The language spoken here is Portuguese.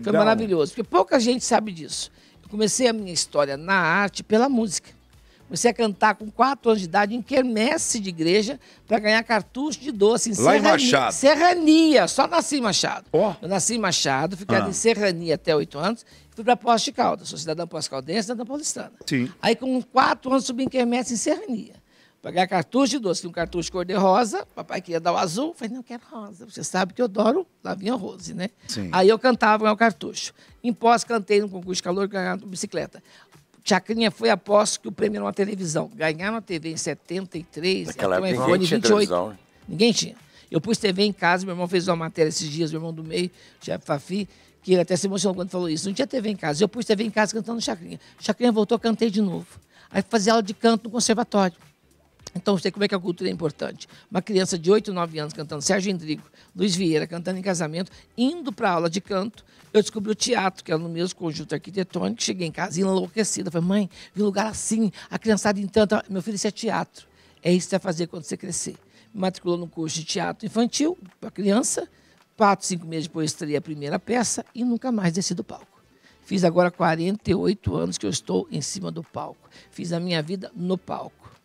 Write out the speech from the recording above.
Foi então, né? maravilhoso, porque pouca gente sabe disso. Eu comecei a minha história na arte pela música. Comecei a cantar com 4 anos de idade em quermesse de igreja para ganhar cartucho de doce em Lá Serrania, em Machado. Serrania, só nasci em Machado. Oh. Eu nasci em Machado, fiquei ah. em Serrania até 8 anos fui para Poço de Caldas, sou cidadão pós-caldense, cidadã paulistana. Sim. Aí com 4 anos subi em quermesse em Serrania. Pegar cartucho de doce, um cartucho cor-de-rosa, papai queria dar o azul, falei, não, quero rosa. Você sabe que eu adoro Lavinha Rose, né? Sim. Aí eu cantava o cartucho. Em pós, cantei no concurso de calor, ganhando bicicleta. Chacrinha foi após que o prêmio era uma televisão. Ganharam a TV em 73, Naquela era um iPhone 28. Televisão. Né? Ninguém tinha. Eu pus TV em casa, meu irmão fez uma matéria esses dias, meu irmão do meio, chefe Fafi, que ele até se emocionou quando falou isso. Não tinha TV em casa. Eu pus TV em casa cantando Chacrinha. Chacrinha voltou, cantei de novo. Aí fazia aula de canto no conservatório. Então sei como é que a cultura é importante. Uma criança de 8, 9 anos cantando Sérgio Endrigo, Luiz Vieira, cantando em casamento, indo para aula de canto, eu descobri o teatro, que era é no mesmo conjunto arquitetônico. Cheguei em casa enlouquecida. Falei, mãe, vi lugar assim, a criançada em tanta. Ah, meu filho, isso é teatro. É isso que você vai fazer quando você crescer. Me matriculou no curso de teatro infantil, para criança. Quatro, cinco meses depois estreia a primeira peça e nunca mais desci do palco. Fiz agora 48 anos que eu estou em cima do palco. Fiz a minha vida no palco.